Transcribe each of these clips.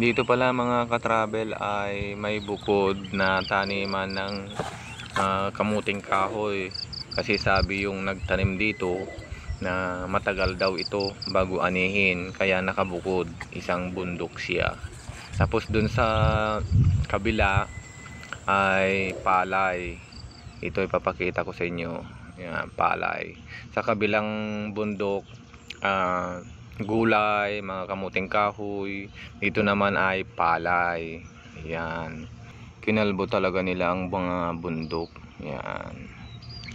Dito pala mga ka-travel ay may bukod na taniman ng uh, kamuting kahoy. Kasi sabi yung nagtanim dito na matagal daw ito bago anihin kaya nakabukod isang bundok siya. Tapos dun sa kabila ay palay. Ito ipapakita ko sa inyo. Yan, palay. Sa kabilang bundok uh, gulay, mga kamuting kahoy. Dito naman ay palay. Ayan. Kinalbo talaga nila ang mga bundok. Ayan.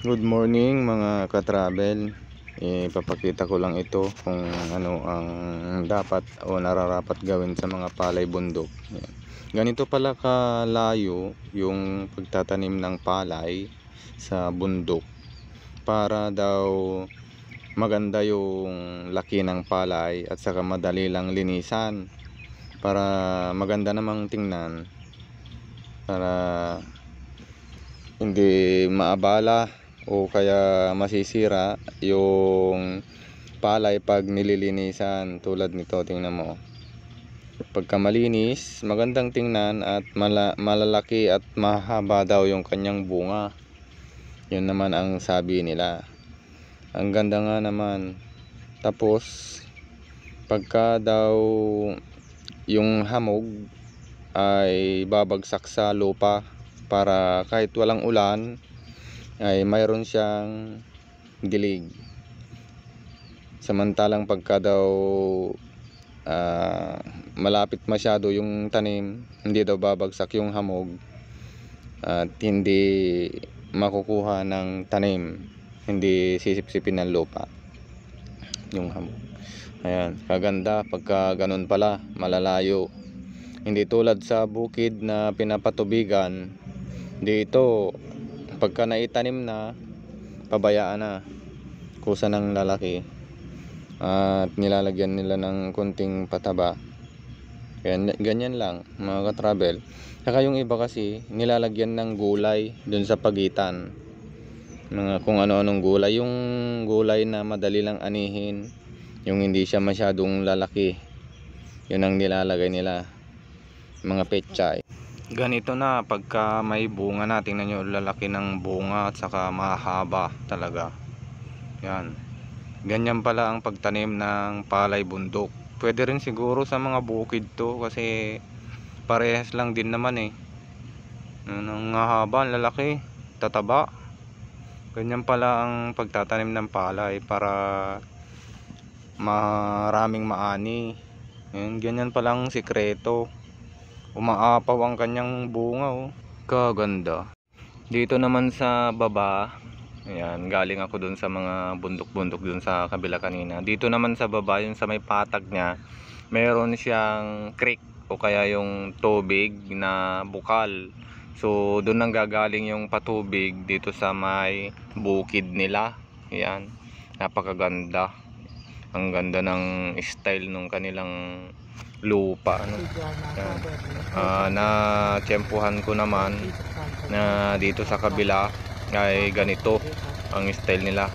Good morning mga ka-travel. Ipapakita ko lang ito kung ano ang dapat o nararapat gawin sa mga palay bundok. Ayan. Ganito pala kalayo yung pagtatanim ng palay sa bundok para daw maganda yung laki ng palay at saka madali lang linisan para maganda namang tingnan para hindi maabala o kaya masisira yung palay pag nililinisan tulad nito tingnan mo pagka malinis magandang tingnan at mala malalaki at mahaba daw yung kanyang bunga yun naman ang sabi nila ang ganda nga naman tapos pagka daw yung hamog ay babagsak sa lupa para kahit walang ulan ay mayroon siyang dilig samantalang pagka daw uh, malapit masyado yung tanim hindi daw babagsak yung hamog at hindi makukuha ng tanim hindi sisipsipin ng lupa yung hamog ayan kaganda pagka ganun pala malalayo hindi tulad sa bukid na pinapatubigan dito pagka naitanim na pabayaan na kusa ng lalaki at nilalagyan nila ng kunting pataba Ayan, ganyan lang mga travel saka yung iba kasi nilalagyan ng gulay dun sa pagitan mga kung ano-anong gulay yung gulay na madali lang anihin yung hindi siya masyadong lalaki yun ang nilalagay nila mga pechay ganito na pagka may bunga na tingnan nyo lalaki ng bunga at saka mahaba talaga yan ganyan pala ang pagtanim ng palay bundok pwede rin siguro sa mga bukid to kasi parehas lang din naman eh ano, ang haba, lalaki, tataba ganyan pala ang pagtatanim ng palay para maraming maani Ayan, ganyan pala ang sikreto umaapaw ang kanyang bunga oh. kaganda dito naman sa baba Ayan, galing ako dun sa mga bundok-bundok dun sa kabila kanina. Dito naman sa baba, yung sa may patag niya, meron siyang creek o kaya yung tubig na bukal. So doon nang gagaling yung patubig dito sa may bukid nila. Yan. Napakaganda. Ang ganda ng style ng kanilang lupa ano. Yan. Uh, ah, na tiyempuhan ko naman na dito sa kabila ay ganito ang style nila.